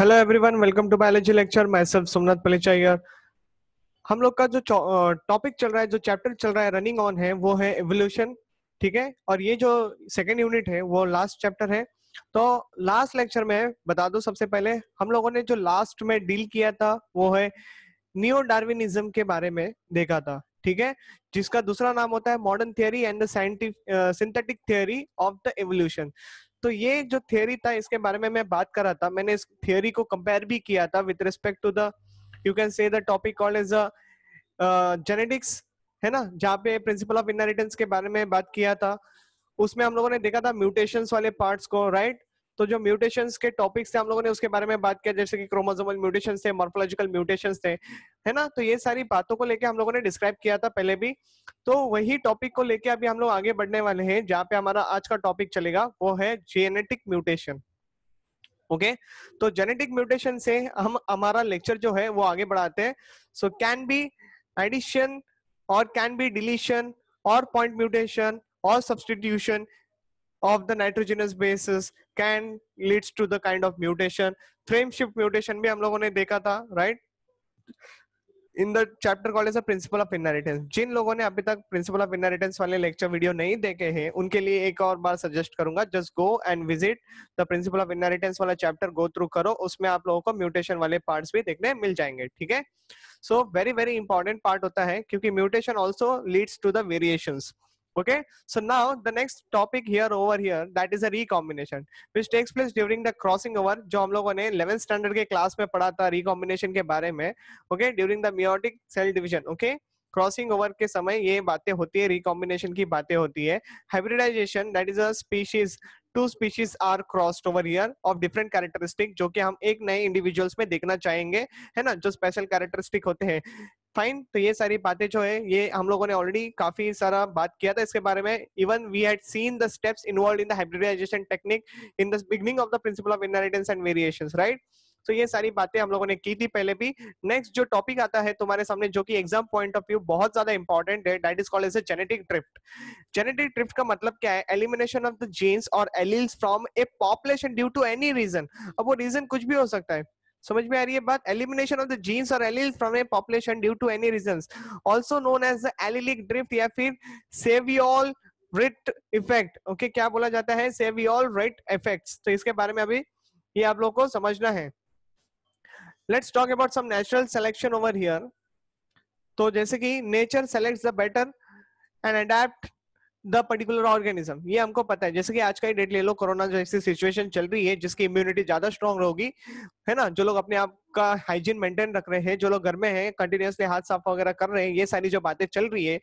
Hello everyone welcome to biology lecture मैं सब सोमनाथ पलेचा हम लोग का जो टॉपिक चल रहा है जो चैप्टर चल रहा है रनिंग ऑन है वो है एवोल्यूशन ठीक है और ये जो सेकेंड यूनिट है वो लास्ट चैप्टर है तो लास्ट लेक्चर में बता दो सबसे पहले हम लोगों ने जो लास्ट में डील किया था वो है न्यू डार्विनिज्म के बारे में देखा था ठीक है जिसका दूसरा नाम होता है modern theory and the scientific synthetic theory of the evolution तो ये जो थियोरी था इसके बारे में मैं बात कर रहा था मैंने इस थियोरी को कंपेयर भी किया था with respect to the you can say the topic called as genetics है ना जहाँ पे प्रिंसिपल ऑफ इनहेरिटेंस के बारे में बात किया था उसमें हम लोगों ने देखा था म्यूटेशंस वाले पार्ट्स को राइट right? तो जो म्यूटेशन के टॉपिक्स थे हम लोगों ने उसके बारे में बात किया जैसे कि क्रोमोजोमल म्यूटेशन थे मॉर्फोलॉजिकल म्यूटेशन थे है ना तो ये सारी बातों को लेकर हम लोगों ने डिस्क्राइब किया था पहले भी तो वही टॉपिक को लेकर अभी हम लोग आगे बढ़ने वाले हैं जहाँ पे हमारा आज का टॉपिक चलेगा वो है जेनेटिक म्यूटेशन ओके तो जेनेटिक म्यूटेशन से हम हमारा लेक्चर जो है वो आगे बढ़ाते हैं सो कैन बी एडिशन और कैन बी डिलीशन और पॉइंट म्यूटेशन और substitution of the nitrogenous bases can leads to the kind of mutation frame shift mutation भी हम लोगों ने देखा था right in the chapter call as a principle of inheritance जिन लोगों ने अभी तक प्रिंसिपल ऑफ इनहेरिटेंस वाले लेक्चर वीडियो नहीं देखे हैं उनके लिए एक और बार सजेस्ट करूंगा just go and visit the principle of inheritance वाला चैप्टर गो थ्रू करो उसमें आप लोगों को म्यूटेशन वाले पार्ट्स भी देखने मिल जाएंगे ठीक है so very very important part होता है क्योंकि mutation also leads to the variations okay so now the next topic here over here that is a recombination which takes place during the crossing over jo hum logo ne 11th standard ke class mein padha tha recombination ke bare mein okay during the meiotic cell division okay crossing over के समय ये बातें होती है recombination की बातें होती है hybridization that is a species to species are crossed over here of different characteristic जो कि हम एक नए इंडिविजुअल्स में देखना चाहेंगे है ना जो स्पेशल कैरेक्टरिस्टिक होते हैं फाइन तो ये सारी बातें जो है ये हम लोगों ने ऑलरेडी काफी सारा बात किया था इसके बारे में even we had seen the steps involve in the hybridization technique in the beginning of the principle of inheritance and variations right तो ये सारी बातें हम लोगों ने की थी पहले भी नेक्स्ट जो टॉपिक आता है तुम्हारे सामने जो कि एग्जाम पॉइंट ऑफ व्यू बहुत ज्यादा इंपॉर्टेंट है that is called as a genetic drift genetic drift का मतलब क्या है एलिमिनेशन ऑफ द जीन्स और alleles from a population due to any reason अब वो रीजन कुछ भी हो सकता है समझ में आ रही है बात एलिमिनेशन ऑफ द जीन्स और allele from a population due to any reason also known as allelic drift या फिर सेवियोल रिट इफेक्ट ओके क्या बोला जाता है सेवियोल रिट इफेक्ट तो इसके बारे में अभी ये आप लोगों को समझना है let's talk about some natural selection over here तो जैसे कि nature selects the better and adapt the particular organism ये हमको पता है जैसे कि आज का ही डेट ले लो कोरोना जैसी सिचुएशन चल रही है जिसकी इम्यूनिटी ज्यादा स्ट्रांग होगी है ना जो लोग अपने आप का हाइजीन मेंटेन रख रहे हैं जो लोग घर में हैं कंटिन्यूसली हाथ साफ वगैरह कर रहे हैं ये सारी जो बातें चल रही है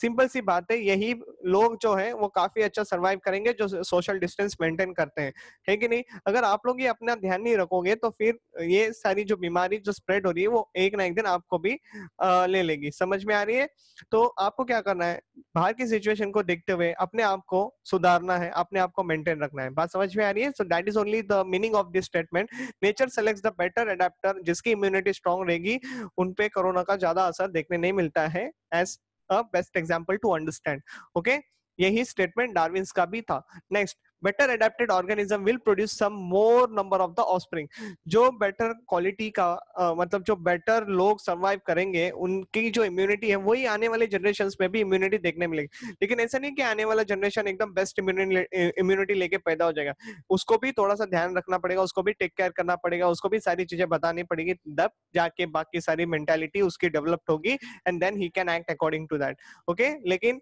सिंपल सी बात है यही लोग जो है वो काफी अच्छा सर्वाइव करेंगे जो सोशल डिस्टेंस मेंटेन करते हैं है कि नहीं अगर आप लोग ये अपना ध्यान नहीं रखोगे तो फिर ये सारी जो बीमारी जो स्प्रेड हो रही है वो एक ना एक दिन आपको भी आ, ले लेगी समझ में आ रही है तो आपको क्या करना है बाहर की सिचुएशन को देखते हुए अपने आप को सुधारना है अपने आप को मेंटेन रखना है बात समझ में आ रही है so that is only the meaning of this statement nature select the better adaptor जिसकी इम्यूनिटी स्ट्रांग रहेगी उनपे कोरोना का ज्यादा असर देखने नहीं मिलता है as best example to understand okay यही स्टेटमेंट डार्विंस का भी था next better adapted organism will produce some more number of the offspring जो बेटर क्वालिटी का uh, मतलब जो बेटर लोग सर्वाइव करेंगे उनकी जो इम्यूनिटी है वही आने वाले जनरेशन में भी इम्यूनिटी देखने मिलेगी लेकिन ऐसा नहीं कि आने वाला जनरेशन एकदम बेस्ट इम्यूनिटी लेके पैदा हो जाएगा उसको भी थोड़ा सा ध्यान रखना पड़ेगा उसको भी टेक केयर करना पड़ेगा उसको भी सारी चीजें बतानी पड़ेगी तब जाके बाकी सारी मेंटेलिटी उसकी डेवलप्ड होगी and then he can act according to that okay लेकिन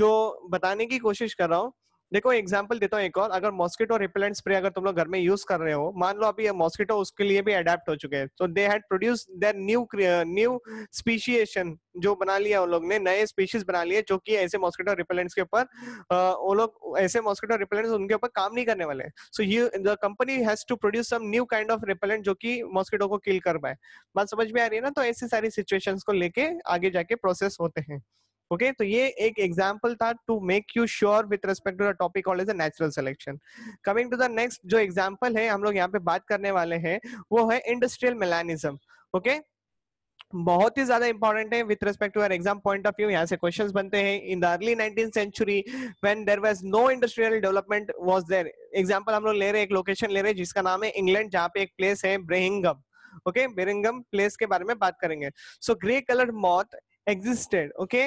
जो बताने की कोशिश कर रहा हूँ देखो एग्जाम्पल देता हूँ एक और अगर मॉस्किटो रिपेलेंट स्प्रे अगर तुम लोग घर में यूज कर रहे हो मान लो अभी मॉस्किटो उसके लिए भी अडेप्ट हो चुके हैं तो they had produce their new new speciation जो बना लिया उन लोग ने नए स्पीशीज बना लिए जो कि ऐसे मॉस्किटो रिपेलेंट्स के ऊपर वो लोग ऐसे मॉस्किटो रिपेलेंट्स उनके ऊपर काम नहीं करने वाले so you the company has to produce some new kind of repellent जो कि मॉस्किटो को किल कर पाए बात समझ में आ रही है ना तो ऐसी सारी सिचुएशंस को लेके आगे जाके प्रोसेस होते हैं ओके okay, तो ये एक एग्जाम्पल था to make you sure with respect to the topic all is natural selection coming to the next जो एग्जाम्पल है हम लोग यहाँ पे बात करने वाले हैं वो है इंडस्ट्रियल मेलानिज्म ओके बहुत ही ज्यादा इंपॉर्टेंट है with respect to exam point of view यहाँ से क्वेश्चंस बनते हैं in the early nineteen century when there was no industrial development was there example हम लोग ले रहे हैं एक लोकेशन ले रहे हैं जिसका नाम है इंग्लैंड जहाँ पे एक प्लेस है Birmingham okay okay? Birmingham place के बारे में बात करेंगे so grey colour moth existed okay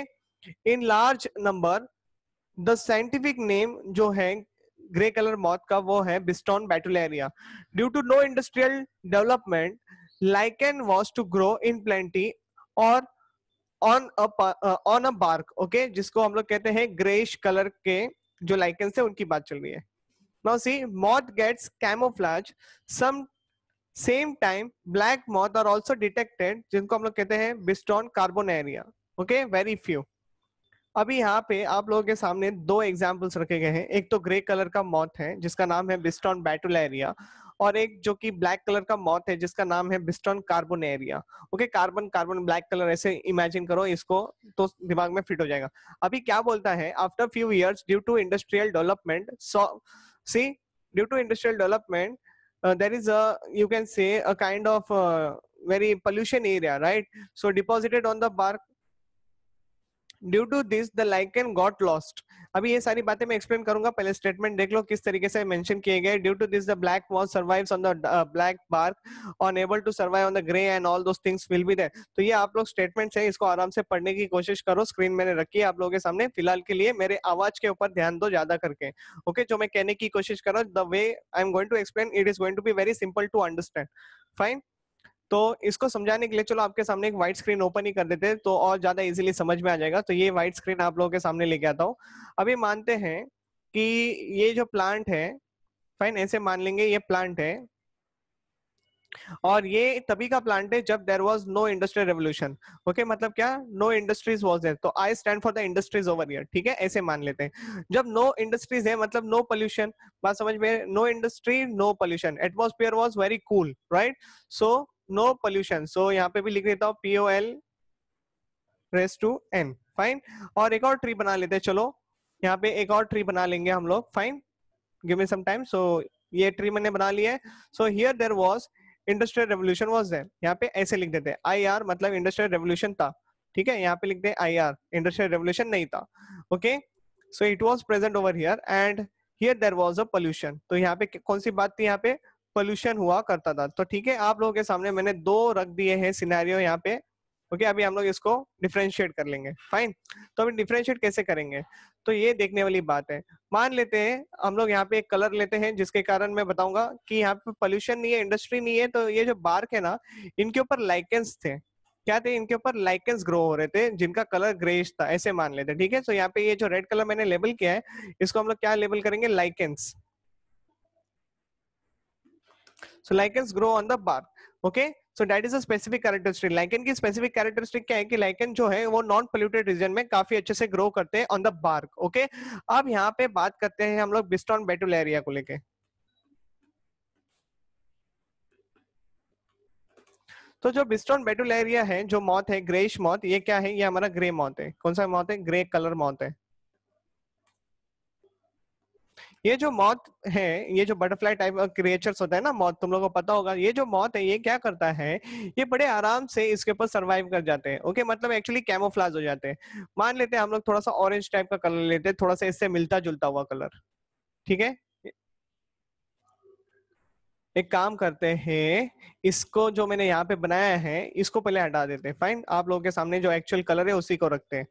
in large number the scientific name जो है ग्रे कलर मौत का वो है Biston betularia due to no industrial development lichen was to grow in plenty और on on a bark okay जिसको हम लोग कहते हैं ग्रेश कलर के जो लाइकन है उनकी बात चल रही है now see moth gets camouflage some same time black moth are also detected जिनको हम लोग कहते हैं Biston carbonaria okay very few अभी यहाँ पे आप लोगों के सामने दो एग्जाम्पल्स रखे गए हैं एक तो ग्रे कलर का मौत है जिसका नाम है बिस्टॉन बैटुलरिया और एक जो कि ब्लैक कलर का मौत है जिसका नाम है Biston carbonaria okay carbon carbon black colour ऐसे इमेजिन करो इसको तो दिमाग में फिट हो जाएगा अभी क्या बोलता है after few years due to industrial development so see due to industrial development there is अन से kind of very kind area right so deposited on the bark due to this the lichen got lost अभी ये सारी बातें मैं explain करूंगा पहले statement देख लो किस तरीके से मेंशन किए गए due to this the black wall survives on the black bark unable to survive on the grey and all those things will be there तो ये आप लोग स्टेटमेंट्स है इसको आराम से पढ़ने की कोशिश करो स्क्रीन मैंने रखी है आप लोगों के सामने फिलहाल के लिए मेरे आवाज के ऊपर ध्यान दो ज्यादा करके ओके जो मैं कहने की कोशिश कर रहा हूँ the way I am going to explain it is going to be very simple to understand fine तो इसको समझाने के लिए चलो आपके सामने एक व्हाइट स्क्रीन ओपन ही कर देते तो और ज्यादा इजिली समझ में आ जाएगा तो ये व्हाइट स्क्रीन आप लोगों के सामने लेके आता हूँ अभी मानते हैं कि ये जो प्लांट है फाइन ऐसे मान लेंगे ये प्लांट है और ये तभी का प्लांट है जब there was no industrial revolution okay मतलब क्या नो इंडस्ट्रीज वॉज देर तो I stand for the industries over year ठीक है ऐसे मान लेते हैं जब नो इंडस्ट्रीज है मतलब नो पोल्यूशन बात समझ में no industry no pollution atmosphere was very cool right so no pollution so यहाँ पे भी लिख देता हूँ P O L race to N fine और एक और ट्री बना लेते हैं चलो यहाँ पे एक और ट्री बना लेंगे हम लोग फाइन गिव मी समाइम सो ये ट्री मैंने बना लिया है so here there was industrial revolution was there यहाँ पे ऐसे लिख देते हैं आई आर मतलब इंडस्ट्रियल रेवल्यूशन था ठीक है यहाँ पे लिखते हैं आई आर इंडस्ट्रियल रेवल्यूशन नहीं था okay so it was present over here and here there was a pollution तो यहाँ पे कौन सी बात थी यहाँ पे पोल्यूशन हुआ करता था तो ठीक है आप लोगों के सामने मैंने दो रख दिए हैं सिनेरियो यहाँ पे ओके अभी हम लोग इसको डिफ्रेंशिएट कर लेंगे फाइन तो अभी डिफ्रेंशिएट कैसे करेंगे तो ये देखने वाली बात है मान लेते हैं हम लोग यहाँ पे एक कलर लेते हैं जिसके कारण मैं बताऊंगा कि यहाँ पे पोल्यूशन नहीं है इंडस्ट्री नहीं है तो ये जो बार्क है ना इनके ऊपर लाइकेंस थे क्या थे इनके ऊपर लाइकेंस ग्रो हो रहे थे जिनका कलर ग्रेज था ऐसे मान लेते ठीक है तो यहाँ पे ये जो रेड कलर मैंने लेबल किया है इसको हम लोग क्या लेबल करेंगे lichens so lichens grow on the bark okay so that is a specific characteristic lichen की specific characteristic kya hai ki lichen जो है वो नॉन पोल्यूटेड रीजन में काफी अच्छे से ग्रो करते हैं ऑन द बार्क ओके अब यहाँ पे बात करते हैं हम लोग biston बेटुल एरिया को लेके तो जो बिस्टॉन बेटुल एरिया है जो मौत है ग्रेश मौत ये क्या है ये हमारा ग्रे मौत है कौन सा मौत है ग्रे कलर मौत है ये जो मौत है ये जो बटरफ्लाई टाइप क्रिएचर्स होता है ना मौत तुम लोगों को पता होगा ये जो मौत है ये क्या करता है ये बड़े आराम से इसके ऊपर सर्वाइव कर जाते हैं ओके मतलब एक्चुअली कैमोफ्लाज हो जाते हैं मान लेते हैं हम लोग थोड़ा सा ऑरेंज टाइप का कलर लेते हैं थोड़ा सा इससे मिलता जुलता हुआ कलर ठीक है एक काम करते हैं इसको जो मैंने यहाँ पे बनाया है इसको पहले हटा देते हैं फाइन आप लोगों के सामने जो एक्चुअल कलर है उसी को रखते हैं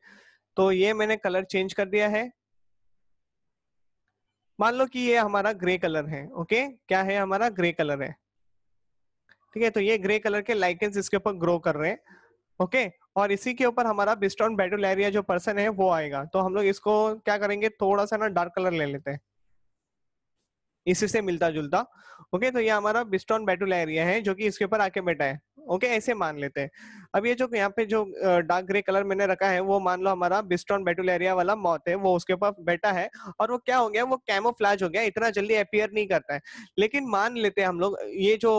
तो ये मैंने कलर चेंज कर दिया है मान लो कि ये हमारा ग्रे कलर है ओके क्या है हमारा ग्रे कलर है ठीक है तो ये ग्रे कलर के लाइकेंस इसके ऊपर ग्रो कर रहे हैं ओके okay? और इसी के ऊपर हमारा बिस्टॉन बैटोलैरिया जो पर्सन है वो आएगा तो हम लोग इसको क्या करेंगे थोड़ा सा ना डार्क कलर ले लेते हैं इसी से मिलता जुलता ओके okay? तो ये हमारा बिस्टॉन बैटोलैरिया है जो कि इसके ऊपर आके बैठा है ओके ऐसे मान लेते हैं अब ये जो यहाँ पे जो डार्क ग्रे कलर मैंने रखा है वो मान लो हमारा बिस्टोन बेटुलरिया वाला मौत है वो उसके ऊपर बैठा है और वो क्या हो गया वो कैमोफ्लाज हो गया इतना जल्दी अपियर नहीं करता है लेकिन मान लेते हैं हम लोग ये जो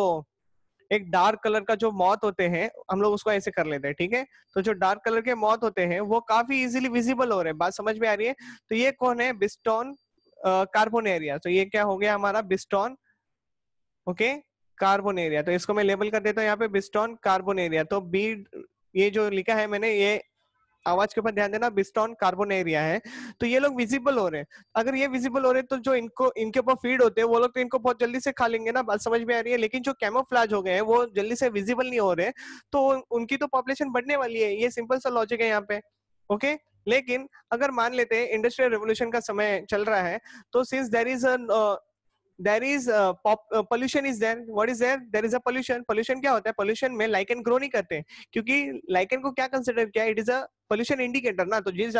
एक डार्क कलर का जो मौत होते हैं हम लोग उसको ऐसे कर लेते हैं ठीक है तो जो डार्क कलर के मौत होते हैं वो काफी इजीली विजिबल हो रहे हैं बात समझ में आ रही है तो ये कौन है कार्बोन कार्बोनेरिया तो ये क्या हो गया हमारा बिस्टोन ओके कार्बोन एरिया तो इसको मैं लेबल कर देता हूँ यहाँ पे बिस्टॉन कार्बोन एरिया तो बी ये जो लिखा है मैंने ये आवाज के ऊपर ध्यान देना बिस्टॉन कार्बोन एरिया है तो ये लोग विजिबल हो रहे हैं अगर ये विजिबल हो रहे हैं तो जो इनको इनके ऊपर फीड होते हैं वो लोग तो इनको बहुत जल्दी से खा लेंगे ना बात समझ में आ रही है लेकिन जो कैमोफ्लाज हो गए हैं वो जल्दी से विजिबल नहीं हो रहे तो उनकी तो पॉपुलेशन बढ़ने वाली है ये सिंपल सा लॉजिक है यहाँ पे ओके लेकिन अगर मान लेते हैं इंडस्ट्रियल रेवोल्यूशन का समय चल रहा है तो since there is there is pollution is there what is there there is a pollution pollution क्या होता है पोल्यूशन में लाइकन ग्रो नहीं करते क्योंकि लाइकन को क्या कंसिडर किया it is a pollution indicator ना तो जिस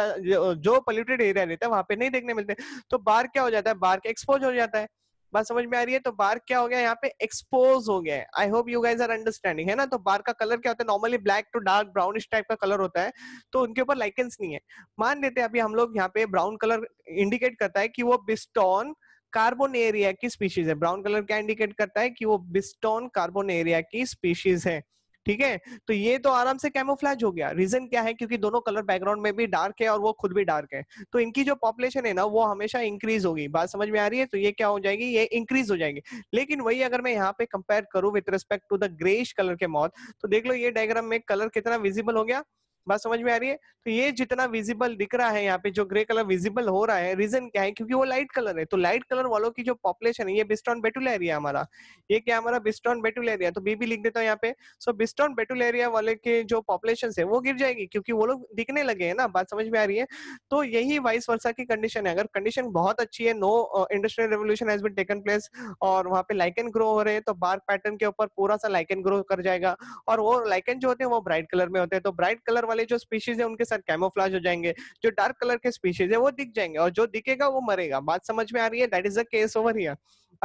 जो पोल्यूटेड एरिया रहता है वहां पे नहीं देखने मिलते तो बार क्या हो जाता है बार एक्सपोज हो जाता है बात समझ में आ रही है तो बार क्या हो गया यहाँ पे एक्सपोज हो गया है I hope you guys are understanding है ना तो बार का कलर क्या होता है normally black to dark brownish type का कलर होता है तो उनके ऊपर लाइकेंस नहीं है मान लेते हैं अभी हम लोग यहाँ पे ब्राउन कलर इंडिकेट करता है कि वो बिस्टॉन एरिया की स्पीशीज है ब्राउन कलर क्या इंडिकेट करता है कि वो बिस्टोन एरिया की स्पीशीज है ठीक है तो ये तो आराम से कैमोफ्लैज हो गया रीजन क्या है क्योंकि दोनों कलर बैकग्राउंड में भी डार्क है और वो खुद भी डार्क है तो इनकी जो पॉपुलेशन है ना वो हमेशा इंक्रीज होगी बात समझ में आ रही है तो ये क्या हो जाएगी ये इंक्रीज हो जाएंगे लेकिन वही अगर मैं यहाँ पे कंपेयर करूँ with respect to the grey's colour के मौत तो देख लो ये डायग्राम में कलर कितना विजिबल हो गया बात समझ में आ रही है तो ये जितना विजिबल दिख रहा है यहाँ पे जो ग्रे कलर विजिबल हो रहा है रीजन क्या है क्योंकि वो लाइट कलर है तो लाइट कलर वालों की जो पॉपुलेशन है ये बिस्टॉन बेटुल एरिया हमारा ये क्या हमारा बिस्टॉन बेटुल एरिया तो बीबी लिख देता हूँ यहाँ पे सो बिस्टॉन बेटुल एरिया वाले के जो पॉपुलेशन है वो गिर जाएगी क्योंकि वो लोग दिखने लगे है ना बात समझ में आ रही है तो यही वाइस वर्षा की कंडीशन है अगर कंडीशन बहुत अच्छी है no industrial revolution has been taken place और वहाँ पे लाइकन ग्रो हो रहे हैं तो बार्क पैटर्न के ऊपर पूरा सा लाइकन ग्रो कर जाएगा और वो लाइकन जो होते हैं वो ब्राइट कलर में होते हैं तो ब्राइट कलर वाले वाले जो स्पीशीज है उनके साथ कैमोफ्लाज हो जाएंगे जो डार्क कलर के स्पीशीज है वो दिख जाएंगे और जो दिखेगा वो मरेगा बात समझ में आ रही है that is the case over here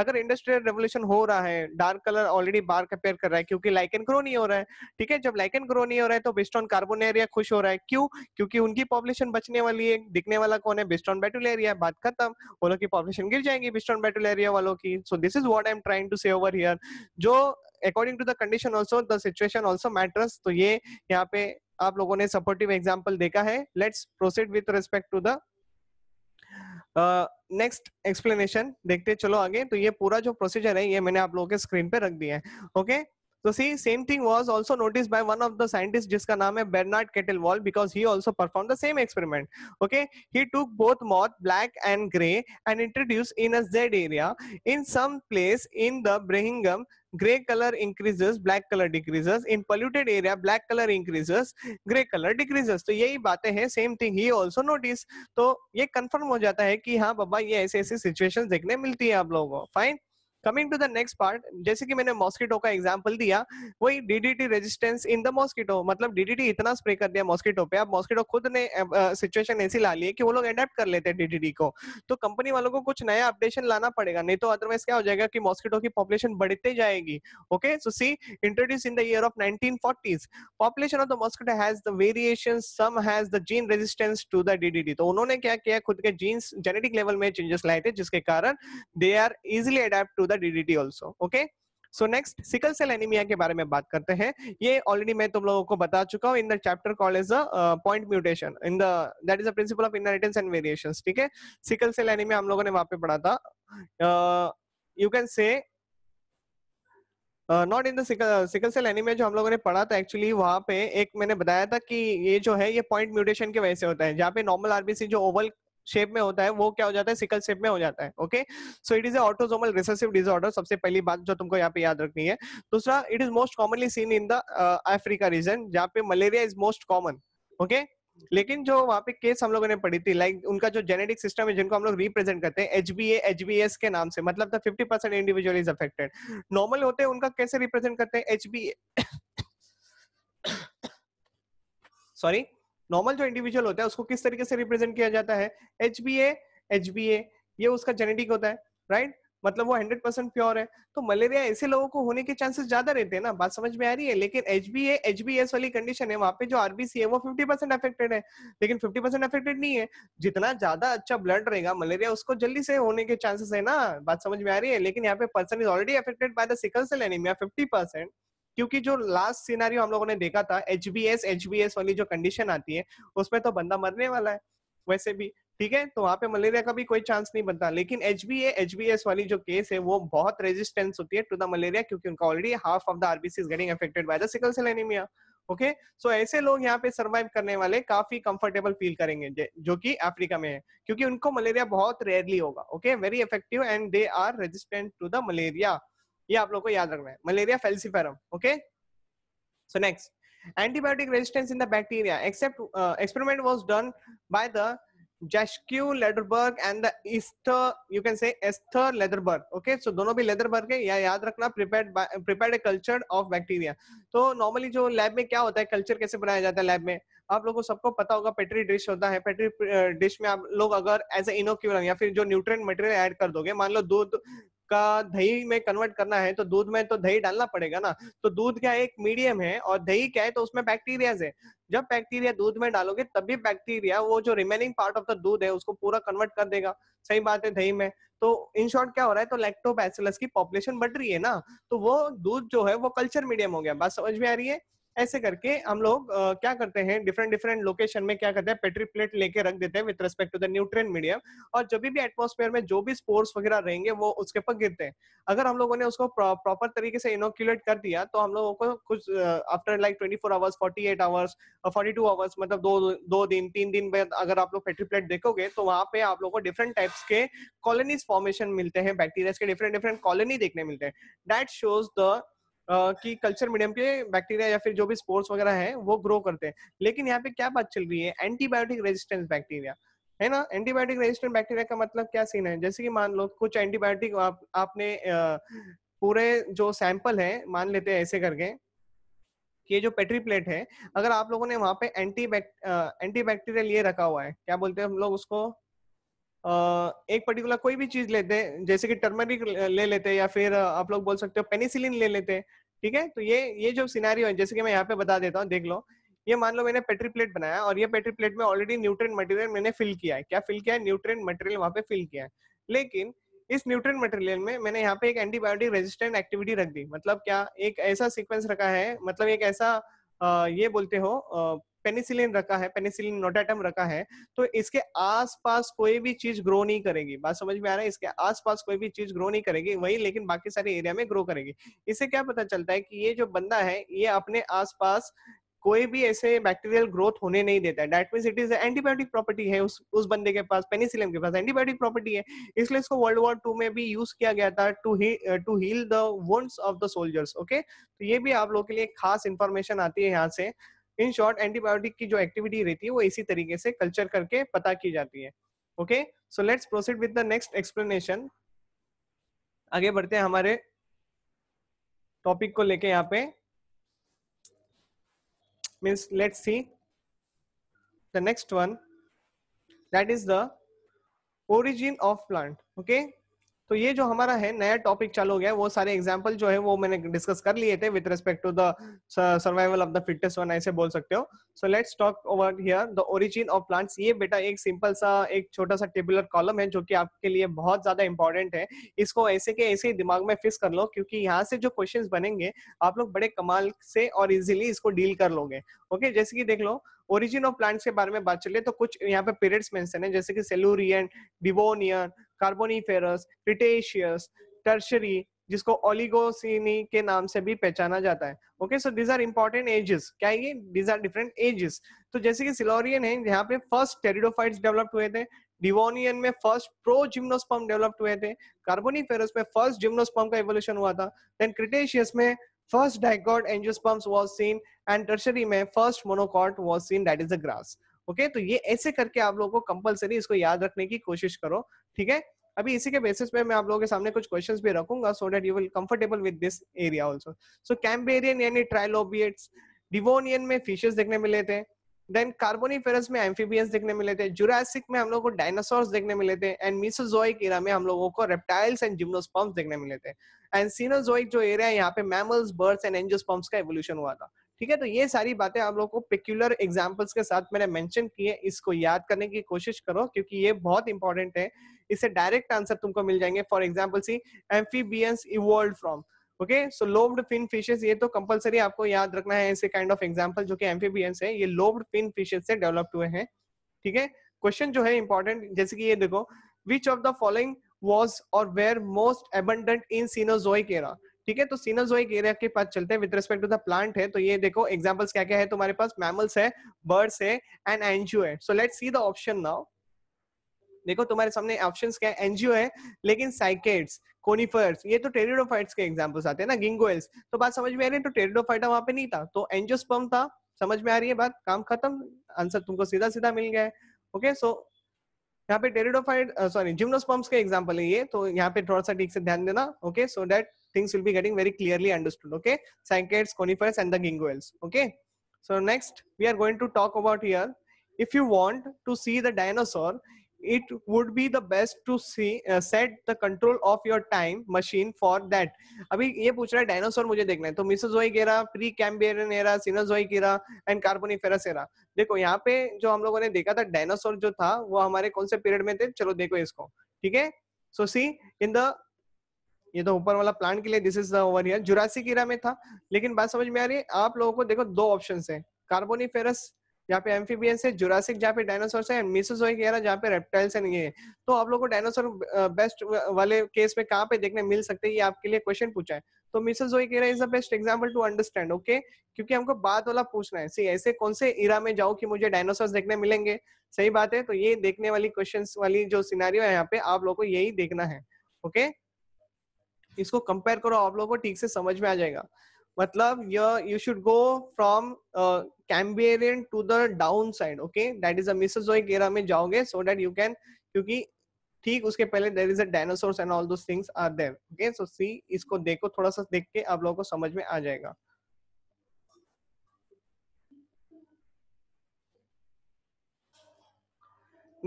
अगर इंडस्ट्रियल रेवोल्यूशन हो रहा है डार्क कलर ऑलरेडी बार कंपेयर कर रहा है क्योंकि लाइकन ग्रो नहीं हो रहा है ठीक है जब लाइकन ग्रो नहीं हो रहा है तो बेस्ट ऑन कार्बोन एरिया खुश हो रहा है क्यों क्योंकि उनकी पॉपुलेशन बचने वाली है दिखने वाला कौन है बेस्ट ऑन बेस्टॉन एरिया बात खत्म वो लोग की पॉपुलेशन गिर जाएगी बेस्टॉन एरिया वालों की so this is what I am trying to say over here जो according to the condition also the situation also matters तो ये यहाँ पे आप लोगों ने सपोर्टिव एग्जाम्पल देखा है let's proceed with respect to the next explanation देखते चलो आगे तो ये पूरा जो प्रोसीजर है ये मैंने आप लोगों के स्क्रीन पे रख दिया है ओके okay? तो see same thing was also notice by one of the scientist जिसका नाम है Bernard Kettlewell because he also perform the same experiment okay he took both moth black and grey and introduce in a area in some place in the Birmingham gray color increases black color decreases in polluted area black color increases gray color decreases तो यही बातें हैं same thing he also notice तो ये confirm हो जाता है कि हाँ बाबा ये ऐसे ऐसे सिचुएशन देखने मिलती है आप लोगों को fine coming to the next part जैसे कि मैंने मॉस्किटो का एग्जाम्पल दिया वही DDT resistance in the mosquito मतलब डीडीटी इतना स्प्रे कर दिया मॉस्किटो पे अब मॉस्किटो खुद ने सिचुएशन uh, ऐसी ला ली है कि वो लोग एडेप्ट कर लेते हैं डीडीटी को तो कंपनी वालों को कुछ नया अपडेशन लाना पड़ेगा नहीं तो अदरवाइज क्या हो जाएगा कि मॉस्किटो की पॉपुलेशन बढ़ते जाएगी okay so see introduce in the year of nineteen forties population of the mosquito has the variation some has the gene resistance to the ddt तो उन्होंने क्या किया खुद के जीन्स जेनेटिक लेवल में चेंजेस लाए थे जिसके कारण they are easily adapt to the DDT also. Okay. So next sickle cell anaemia के बारे में बात करते हैं ये ऑलरेडी मैं तुम लोगों को बता चुका हूँ in the chapter call as a point mutation in the that is a principle of inheritance and variation ठीक है सिकल सेल एनीमिया हम लोगों ने वहां पे पढ़ा था you can say not in sickle cell anaemia जो हम लोगों ने पढ़ा था एक्चुअली वहां पे एक मैंने बताया था कि ये जो है ये पॉइंट म्यूटेशन के वजह से होता है जहाँ पे नॉर्मल आरबीसी जो ओवल शेप में होता है वो क्या हो जाता है सिकल शेप में हो जाता है okay so it is a autosomal recessive disorder सबसे पहली बात जो तुमको यहाँ पे याद रखनी है दूसरा it is most commonly seen in the Africa region जहाँ पे malaria is most common okay लेकिन जो वहाँ पे केस हम लोगों ने पढ़ी थी लाइक उनका जो जेनेटिक सिस्टम है जिनको हम लोग रिप्रेजेंट करते हैं एचबीए एचबीएस के नाम से मतलब the 50 percent individual is affected normal होते हैं उनका कैसे रिप्रेजेंट करते हैं एचबीए सॉरी नॉर्मल जो इंडिविजुअल होता है उसको किस तरीके से रिप्रेजेंट किया जाता है H B A H B A ये उसका जेनेटिक होता है राइट right? मतलब वो 100 परसेंट प्योर है तो मलेरिया ऐसे लोगों को होने के चांसेस ज्यादा रहते हैं ना बात समझ में आ रही है लेकिन H B A H B S वाली कंडीशन है वहाँ पे जो आरबीसी है वो 50 परसेंट अफेक्टेड है लेकिन 50 परसेंट अफेक्टेड नहीं है जितना ज्यादा अच्छा ब्लड रहेगा मलेरिया उसको जल्दी से होने के चांसेस है ना बात समझ में आ रही है लेकिन यहाँ पे person is already affected by the sickle cell anaemia fifty percent क्योंकि जो लास्ट सिनारियो हम लोगों ने देखा था H B S H B S वाली जो कंडीशन आती है उसमें तो बंदा मरने वाला है वैसे भी ठीक है तो वहां पे मलेरिया का भी कोई चांस नहीं बनता लेकिन H B H B S वाली जो केस है वो बहुत रेजिस्टेंस होती है टू द मलेरिया क्योंकि उनका already half of the RBC getting affected by the sickle cell anaemia okay so ऐसे लोग यहाँ पे सर्वाइव करने वाले काफी कंफर्टेबल फील करेंगे जो कि अफ्रीका में है क्योंकि उनको मलेरिया बहुत रेयरली होगा okay very effective and they are resistant to the malaria ये आप लोग को याद रखना है malaria falciparum okay so next antibiotic resistance in the bacteria except experiment was done by the Joshua Lederberg and or you can say Esther Lederberg okay so दोनों भी Lederberg है या याद रखना प्रिपेयर कल्चर ऑफ बैक्टीरिया तो normally जो lab में क्या होता है कल्चर कैसे बनाया जाता है लैब में आप लोगों को सबको पता होगा पेट्री डिश होता है पेट्री डिश uh, में आप लोग अगर एज ए इनोक्यूरम या फिर जो न्यूट्रेन मटेरियल ऐड कर दोगे मान लो दूध आपका दही में कन्वर्ट करना है तो दूध में तो दही डालना पड़ेगा ना तो दूध क्या एक मीडियम है और दही क्या है तो उसमें बैक्टीरियाज है जब बैक्टीरिया दूध में डालोगे तभी बैक्टीरिया वो जो रिमेनिंग पार्ट ऑफ द दूध है उसको पूरा कन्वर्ट कर देगा सही बात है दही में तो इन शॉर्ट क्या हो रहा है तो लैक्टोबैसिलस की पॉपुलेशन बढ़ रही है ना तो वो दूध जो है वो कल्चर मीडियम हो गया बात समझ में आ रही है ऐसे करके हम लोग uh, क्या करते हैं डिफरेंट डिफरेंट लोकेशन में क्या करते हैं पेट्री प्लेट लेके रख देते हैं with respect to the nutrient medium और जब भी एटमोस्फेयर में जो भी स्पोर्स वगैरह रहेंगे वो उसके ऊपर गिरते हैं अगर हम लोगों ने उसको प्रॉपर तरीके से इनोक्यूलेट कर दिया तो हम लोगों को कुछ after like twenty four hours forty eight hours forty two hours मतलब दो दो दिन तीन दिन बाद अगर आप लोग पेट्री प्लेट देखोगे तो वहाँ पे आप लोगों को डिफरेंट टाइप्स के कॉलोनीज फॉर्मेशन मिलते हैं बैक्टीरिया के डिफरेंट डिफरेंट कॉलोनी देखने मिलते हैं दैट शोज द कि कल्चर मीडियम के बैक्टीरिया या फिर जो भी स्पोर्ट्स वगैरह है वो ग्रो करते हैं लेकिन यहाँ पे क्या बात चल रही है एंटीबायोटिक रेजिस्टेंस बैक्टीरिया है ना एंटीबायोटिक रेजिस्टेंट बैक्टीरिया का मतलब क्या सीन है जैसे कि मान लो कुछ एंटीबायोटिक आप, आपने पूरे जो सैंपल है मान लेते हैं ऐसे करके कि ये जो पेट्री प्लेट है अगर आप लोगों ने वहां पे एंटी एंटी बैक्टीरिया ये रखा हुआ है क्या बोलते हैं हम लोग उसको एक पर्टिकुलर कोई भी चीज लेते हैं जैसे कि टर्मरिक ले लेते हैं या फिर आप लोग बोल सकते हो पेनिसिलिन ले लेते हैं ठीक है तो ये ये जो सिनारी है जैसे कि मैं यहाँ पे बता देता हूँ देख लो ये मान लो मैंने पेट्री प्लेट बनाया और ये पेट्री प्लेट में ऑलरेडी न्यूट्रेन मटेरियल मैंने फिल किया है क्या फिल किया है न्यूट्रेन मटेरियल वहाँ पे फिल किया है लेकिन इस न्यूट्रेन मटेरियल में मैंने यहाँ पे एक एंटीबायोटिक रेजिस्टेंट एक्टिविटी रख दी मतलब क्या एक ऐसा सिक्वेंस रखा है मतलब एक ऐसा ये बोलते हो पेनिसिलिन रखा है पेनिसिलिन नोटाटम रखा है तो इसके आसपास कोई भी चीज ग्रो नहीं करेगी बात समझ में आ रहा है इसके आसपास कोई भी चीज ग्रो नहीं करेगी वही लेकिन बाकी सारे एरिया में ग्रो करेगी इससे क्या पता चलता है कि ये जो बंदा है ये अपने आसपास कोई भी ऐसे बैक्टीरियल ग्रोथ होने नहीं देता है that mean it is antibiotic property है उस उस बंदे के पास पेनिसिलिन के पास एंटीबायोटिक प्रॉपर्टी है इसलिए इसको वर्ल्ड वॉर टू में भी यूज किया गया था to to heal the wounds of the soldiers okay तो ये भी आप लोग के लिए खास इन्फॉर्मेशन आती है यहाँ से इन शॉर्ट एंटीबायोटिक की जो एक्टिविटी रहती है वो इसी तरीके से कल्चर करके पता की जाती है okay so let's proceed with the next explanation आगे बढ़ते हैं हमारे टॉपिक को लेके यहाँ पे means let's see the next one that is the origin of plant okay तो ये जो हमारा है नया टॉपिक चालू हो गया वो सारे एग्जाम्पल जो है वो मैंने डिस्कस कर लिए थे with respect to the survival of the fitness one ऐसे बोल सकते हो so let's talk over here the origin of plants ये बेटा एक सिंपल सा एक छोटा सा टेबुलर कॉलम है जो कि आपके लिए बहुत ज्यादा इंपॉर्टेंट है इसको ऐसे के ऐसे ही दिमाग में फिक्स कर लो क्योंकि यहाँ से जो क्वेश्चन बनेंगे आप लोग बड़े कमाल से और इजिली इसको डील कर लोगे ओके जैसे कि देख लो ओरिजिन ऑफ प्लांट्स के बारे में बात चले तो कुछ यहाँ पे पीरियड्स मेंशन है जैसे कि Silurian Devonian Carboniferous Cretaceous Tertiary जिसको ओलिगोसिनी के नाम से भी पहचाना जाता है okay so these are important ages क्या ये दीज आर डिफरेंट एजेस तो जैसे कि सिलोरियन है यहाँ पे फर्स्ट टेरिडोफाइट्स डेवलप हुए थे डिवोनियन में फर्स्ट प्रो जिम्नोस्पर्म डेवलप हुए थे कार्बोनिफेरस में फर्स्ट जिम्नोस्पर्म का एवोल्यूशन हुआ था देन क्रिटेशियस में First dicot angiosperms was seen and tertiary में first monocot was seen that is the grass. Okay okay, तो ये ऐसे करके आप लोगों को कंपलसरी इसको याद रखने की कोशिश करो ठीक है अभी इसी के बेसिस पे मैं आप लोगों के सामने कुछ क्वेश्चंस भी रखूंगा so that you will comfortable with this area also so Cambrian यानी ट्राइलोबियट्स डिवोनियन में फिशेस देखने मिले थे देन फेरस में एम्फीबियंस देखने मिले थे जुरासिक में हम लोग को डायनासोर्स देखने मिले थे एंड मिसोजोइक एरा में हम लोगों को रेप्टाइल्स एंड जिम्नोस्पम्स देखने मिले थे एंड सीनोजोइक जो एरिया है यहाँ पे मैमल्स बर्ड्स एंड एंजियोस्पम्स का एवोल्यूशन हुआ था ठीक है तो ये सारी बातें आप लोग को पेक्यूलर एग्जाम्पल्स के साथ मैंने मैंशन की है इसको याद करने की कोशिश करो क्योंकि ये बहुत इंपॉर्टेंट है इससे डायरेक्ट आंसर तुमको मिल जाएंगे for example see amphibians evolve from okay so lobed fin fishes ये तो कंपलसरी आपको याद रखना है ऐसे काइंड ऑफ एग्जांपल जो कि एम्फीबियंस है ये लोब्ड फिन फिशेस से डेवलप हुए हैं ठीक है क्वेश्चन जो है इंपॉर्टेंट जैसे कि ये देखो which of the following was or were most abundant in Cenozoic era ठीक है तो सीनोजोइक एरिया के पास चलते हैं with respect to the plant है तो ये देखो एग्जांपल्स क्या क्या है तुम्हारे पास मैमल्स है बर्ड्स है एंड एनजीओ है so let's see the option now देखो तुम्हारे सामने ऑप्शंस क्या है एनजीओ है लेकिन साइकेट्स कोनीफर्स ये तो टेरिडोफाइट्स के एग्जांपल्स आते हैं ना गिंगोएल्स तो बात समझ में आ रही है तो टेरिडोफाइट वहां पे नहीं था तो एंजियोस्पर्म था समझ में आ रही है बात काम खत्म आंसर तुमको सीधा सीधा मिल गया है ओके सो यहाँ पे टेरिडोफाइट सॉरी जिम्नोस्पर्म्स के एग्जाम्पल है ये तो यहाँ पे थोड़ा सा ठीक से ध्यान देना okay so that things will be getting very clearly understood okay cycads conifers and the ginkgoales okay so next we are going to talk about here if you want to see the dinosaur it would be the best to see uh, set the control of your time machine for that अभी ये पूछ raha hai dinosaur mujhe dekhna hai तो mesozoic era pre cambrian era cenozoic era and Carboniferous era देखो यहाँ पे जो हम लोगों ने देखा था डायनासोर जो था वो हमारे कौन से पीरियड में थे चलो देखो इसको ठीक है सो सी इन the ये तो ऊपर वाला प्लांट के लिए this is over here Jurassic में था लेकिन बात समझ में आ रही है आप लोगों को देखो दो ऑप्शन है कार्बोनिफेरस जहाँ पे एम्फीबियंस है जुरासिक जहाँ पे डायनासोर है मिसोजोइक एरा जहाँ पे रेप्टाइल्स है नहीं है तो आप लोग को डायनासोर बेस्ट वाले केस में कहाँ पे देखने मिल सकते हैं ये आपके लिए क्वेश्चन पूछा है तो Mesozoic era is the best example to understand okay क्योंकि हमको बात वाला पूछना है सी ऐसे कौन से इरा में जाओ कि मुझे डायनासोर देखने मिलेंगे सही बात है तो ये देखने वाली क्वेश्चन वाली जो सिनारियो है यहाँ पे आप लोग को यही देखना है ओके इसको कंपेयर करो आप लोगों को ठीक से समझ में आ जाएगा मतलब here you should go from uh, Cambrian to the downside okay that is a Mesozoic era mein jaoge so that you क्योंकि ठीक उसके पहले there is a dinosaurs and all those things are there okay so see इसको देखो थोड़ा सा देख के आप लोगों को समझ में आ जाएगा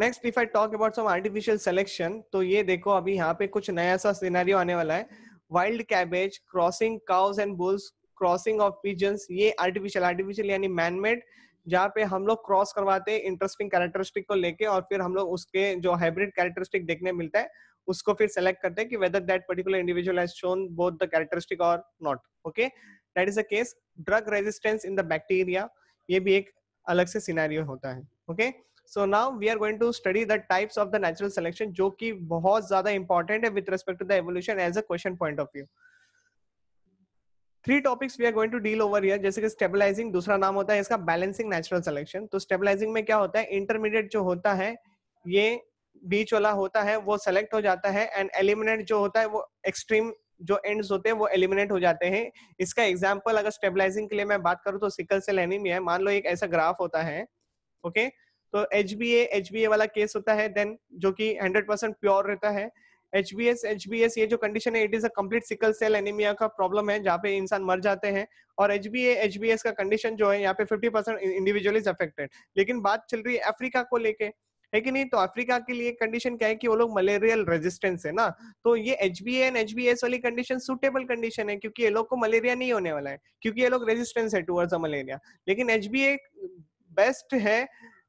next if I talk about some artificial selection तो ये देखो अभी यहाँ पे कुछ नया सा सिनेरियो आने वाला है wild cabbage crossing cows and bulls crossing of pigeons ये आर्टिफिशियल आर्टिफिशियल यानी मैनमेड जहाँ पे हम लोग क्रॉस करवाते हैं इंटरेस्टिंग कैरेक्टरिस्टिक को लेके और फिर हम लोग उसके जो हाइब्रिड कैरेक्टरिस्टिक देखने मिलता है उसको फिर सेलेक्ट करते हैं कि whether that particular individual has shown both the characteristic or not okay that is a case drug resistance in the bacteria ये भी एक अलग से सिनेरियो होता है okay okay? So now we are going to study the types of the natural selection जो कि बहुत ज्यादा इंपॉर्टेंट है with respect to the evolution as a question point of view three topics we are going to deal over here जैसे कि stabilising दूसरा नाम होता है इसका बैलेंसिंग नेचुरल सिलेक्शन तो स्टेबलाइजिंग में क्या होता है इंटरमीडिएट जो होता है ये बीच वाला होता है वो सेलेक्ट हो जाता है एंड एलिमिनेट जो होता है वो एक्सट्रीम जो एंड्स होते हैं वो एलिमिनेट हो जाते हैं इसका एग्जाम्पल अगर स्टेबलाइजिंग के लिए मैं बात करूं तो सिकल सेल एनीमिया है मान लो एक ऐसा ग्राफ होता है ओके okay? तो H B H B A वाला केस होता है देन जो कि 100 परसेंट प्योर रहता है H B S H B S ये जो कंडीशन है it is a complete sickle cell anaemia का प्रॉब्लम है जहाँ पे इंसान मर जाते हैं और H B H B S का कंडीशन जो है यहाँ पे 50 परसेंट इंडिविजुअल इज अफेक्टेड लेकिन बात चल रही है अफ्रीका को लेके है कि नहीं तो अफ्रीका के लिए कंडीशन क्या है कि वो लोग मलेरियल रेजिस्टेंस है ना तो ये H B and H B S वाली कंडीशन सुटेबल कंडीशन है क्योंकि ये लोग को मलेरिया नहीं होने वाला है क्योंकि ये लोग रेजिस्टेंस है टूवर्ड्स अ मलेरिया लेकिन एच बी ए बेस्ट है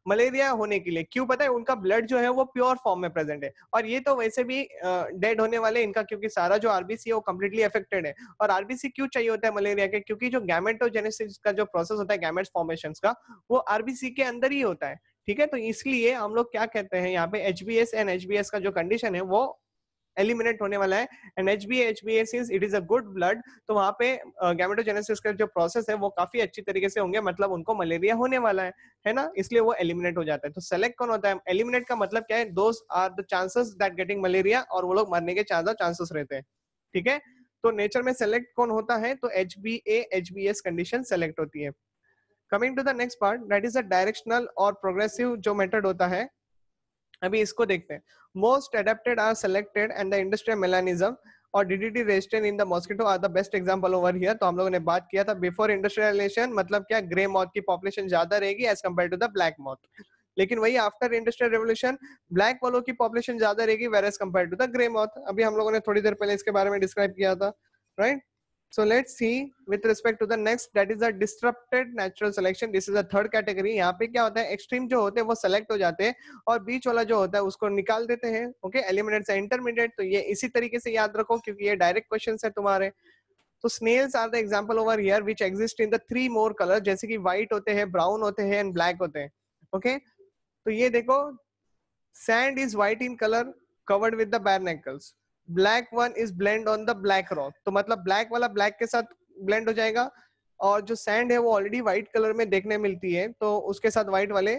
मलेरिया होने के लिए क्यों पता है उनका ब्लड जो है वो प्योर फॉर्म में प्रेजेंट है और ये तो वैसे भी डेड होने वाले इनका क्योंकि सारा जो आरबीसी है वो कम्प्लीटली अफेक्टेड है और आरबीसी क्यों चाहिए होता है मलेरिया के क्योंकि जो गैमेटोजेनेसिस का जो प्रोसेस होता है गैमेट फॉर्मेशन का वो आरबीसी के अंदर ही होता है ठीक है तो इसलिए हम लोग क्या कहते हैं यहाँ पे H B S and H B S का जो कंडीशन है वो एलिमिनेट होने वाला है and H B H B since it is a good blood तो वहाँ पे गैमेटोजेनेसिस का जो प्रोसेस है वो काफी अच्छी तरीके से होंगे मतलब उनको मलेरिया होने वाला है है ना इसलिए वो एलिमिनेट हो जाता है तो सेलेक्ट कौन होता है एलिमिनेट का मतलब क्या है those are the chances that getting malaria और वो लोग मरने के ज्यादा चांसेस रहते हैं ठीक है तो नेचर में सेलेक्ट कौन होता है तो H B A H B S condition select होती है coming to the next part that is a directional or progressive जो मेथड होता है अभी इसको देखते हैं most adapted are selected and the industrial melanism और DDT resistant in the mosquito are the best example over here तो हम लोगों ने बात किया था बिफोर इंडस्ट्रियलाइजेशन मतलब क्या ग्रे मॉथ की पॉपुलेशन ज्यादा रहेगी as compare to the black moth लेकिन वही आफ्टर इंडस्ट्रियल रेवोल्यूशन ब्लैक वालों की पॉपुलेशन ज्यादा रहेगी where as compare to the grey moth अभी हम लोगों ने थोड़ी देर पहले इसके बारे में डिस्क्राइब किया था right right? So let's see with respect to the next that is the disrupted natural selection. This is the third category. यहाँ पे क्या होता है एक्सट्रीम जो होते हैं वो सेलेक्ट हो जाते हैं और बीच वाला जो होता है उसको निकाल देते हैं ओके एलिमिनेट इंटरमीडिएट तो ये इसी तरीके से याद रखो क्योंकि ये डायरेक्ट क्वेश्चन है तुम्हारे तो snails are the example over here which exist in the three more colour जैसे कि व्हाइट होते हैं ब्राउन होते हैं एंड ब्लैक होते हैं ओके okay? तो ये देखो sand is white in colour covered with the barnacles black one is blend on the black rock तो मतलब ब्लैक वाला ब्लैक के साथ ब्लेंड हो जाएगा और जो सैंड है वो ऑलरेडी व्हाइट कलर में देखने मिलती है तो उसके साथ व्हाइट वाले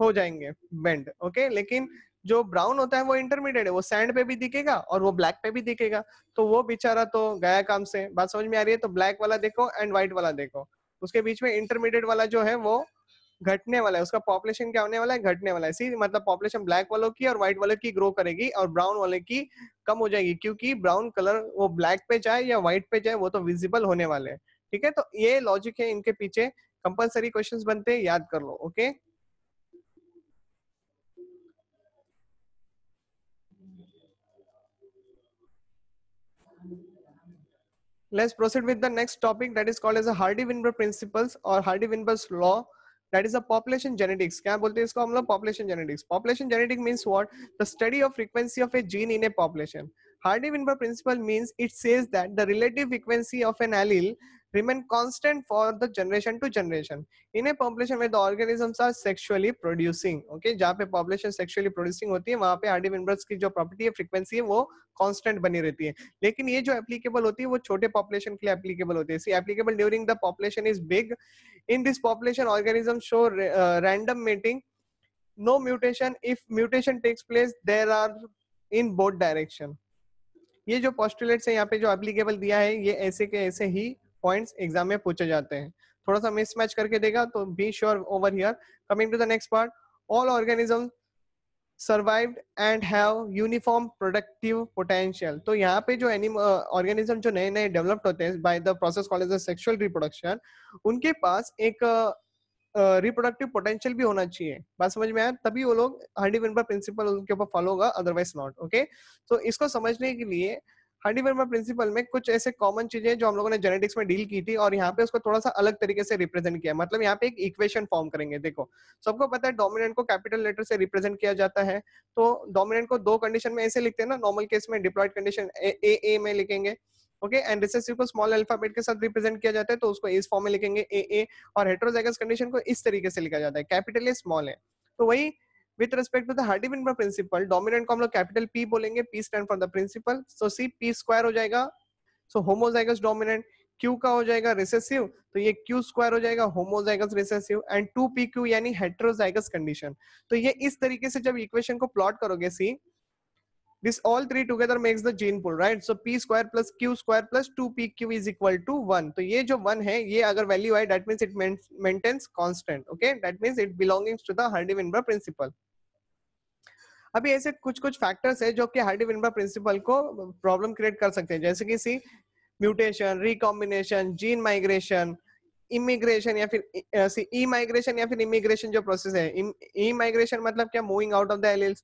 हो जाएंगे बेंड ओके okay? लेकिन जो ब्राउन होता है वो इंटरमीडिएट है वो सैंड पे भी दिखेगा और वो ब्लैक पे भी दिखेगा तो वो बेचारा तो गया काम से बात समझ में आ रही है तो ब्लैक वाला देखो एंड व्हाइट वाला देखो उसके बीच में इंटरमीडिएट वाला जो है वो घटने वाला है उसका पॉपुलेशन क्या होने वाला है घटने वाला है सी मतलब पॉपुलेशन ब्लैक वालों की और व्हाइट वालों की ग्रो करेगी और ब्राउन वाले की कम हो जाएगी क्योंकि ब्राउन कलर वो ब्लैक पे जाए या व्हाइट पे जाए वो तो विजिबल होने वाले हैं ठीक है तो ये लॉजिक है इनके पीछे कंपल्सरी क्वेश्चन बनते हैं याद कर लो okay Let's proceed with the next topic that is called as a Hardy-Weinberg principles or Hardy-Weinberg's law. that is a population genetics क्या बोलते हैं इसको हम population genetics population genetic means what the study of frequency of a gene in a population Hardy-Weinberg principle means it says that the relative frequency of an allele remain constant for the generation to generation in a population where the organisms are sexually producing okay jahan pe population sexually producing hoti hai wahan pe hardy members ki jo property hai frequency hai wo constant bani rehti hai lekin ye jo applicable hoti hai wo chote population ke liye applicable hoti hai see applicable during the population is big in this population organisms show uh, random mating no mutation if mutation takes place there are in both direction ये जो postulates है यहाँ पे जो applicable दिया है ये ऐसे के ऐसे ही पॉइंट्स एग्जाम में पूछे जाते हैं थोड़ा सा मिसमैच करके देगा तो be sure over here coming to the next part all organism survived and have uniform productive potential तो यहाँ पे जो एनिमल ऑर्गेनिज्म जो नए नए डेवलप्ड होते हैं by the process call as sexual reproduction उनके पास एक रिप्रोडक्टिव uh, पोटेंशियल भी होना चाहिए बात समझ में आया तभी वो लोग हंडी विनपर प्रिंसिपल उनके ऊपर फॉलो होगा अदरवाइज नॉट ओके तो इसको समझने के लिए हंडी वर्मा प्रिंसिपल में कुछ ऐसे कॉमन चीजें जो हम लोगों ने जेनेटिक्स में डील की थी और यहाँ पे उसको थोड़ा सा अलग तरीके से रिप्रेजेंट किया मतलब यहाँ पे एक इक्वेशन फॉर्म करेंगे देखो सबको पता है डोमिनेंट को कैपिटल लेटर से रिप्रेजेंट किया जाता है तो डोमिनेंट को दो कंडीशन में ऐसे लिखते हैं ना नॉर्मल केस में डिप्लॉयड कंडीशन ए ए में लिखेंगे ओके एंड रिसेसिव को स्मॉल अल्फाबेट के साथ रिप्रेजेंट किया जाता है तो उसको इस फॉर्म में लिखेंगे ए ए और हेट्रोजाइगस कंडीशन को इस तरीके से लिखा जाता है कैपिटल ए स्मॉल है तो वही with respect to the hardy winbar principle dominant को हम लोग कैपिटल p बोलेंगे p stand for the principle so c p square हो जाएगा so homozygous dominant q का हो जाएगा रिसेसिव तो ये q स्क्वायर हो जाएगा होमोजाइगस रिसेसिव एंड 2pq यानी हेटेरोजाइगस कंडीशन तो ये इस तरीके से जब इक्वेशन को प्लॉट करोगे सी this all three together makes the gene pool right so p square plus q square plus 2pq is equal to 1 तो ये जो 1 है ये अगर वैल्यू है that means it maintains constant okay that means it belongs to the Hardy-Weinberg principle अभी ऐसे कुछ कुछ फैक्टर्स है जो कि हार्डी विनबर्ग प्रिंसिपल को प्रॉब्लम क्रिएट कर सकते हैं जैसे कि see mutation recombination gene migration immigration या फिर ई माइग्रेशन या फिर इमिग्रेशन जो प्रोसेस है ई माइग्रेशन मतलब क्या moving out of the alleles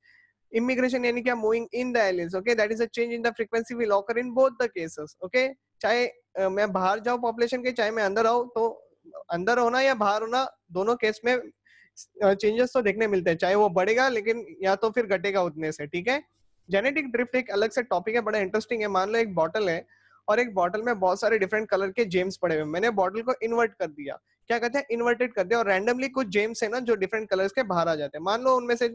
immigration यानी क्या moving in the alleles okay that is a change in the frequency will occur in both the cases okay चाहे मैं बाहर जाऊं पॉपुलेशन के चाहे मैं अंदर आऊं तो अंदर होना या बाहर होना दोनों केस में चेंजेस तो देखने मिलते हैं चाहे वो बढ़ेगा लेकिन या तो फिर घटेगा उतने से ठीक है जेनेटिक ड्रिफ्ट एक अलग से टॉपिक है बड़ा इंटरेस्टिंग है मान लो एक बॉटल है और एक बॉटल में बहुत सारे डिफरेंट कलर के जेम्स पड़े हुए मैंने बॉटल को इन्वर्ट कर दिया क्या कहते हैं इन्वर्टेड कर दिया और रैंडमली कुछ जेम्स है ना जो डिफरेंट कलर्स के बाहर आ जाते हैं मान लो उनमें से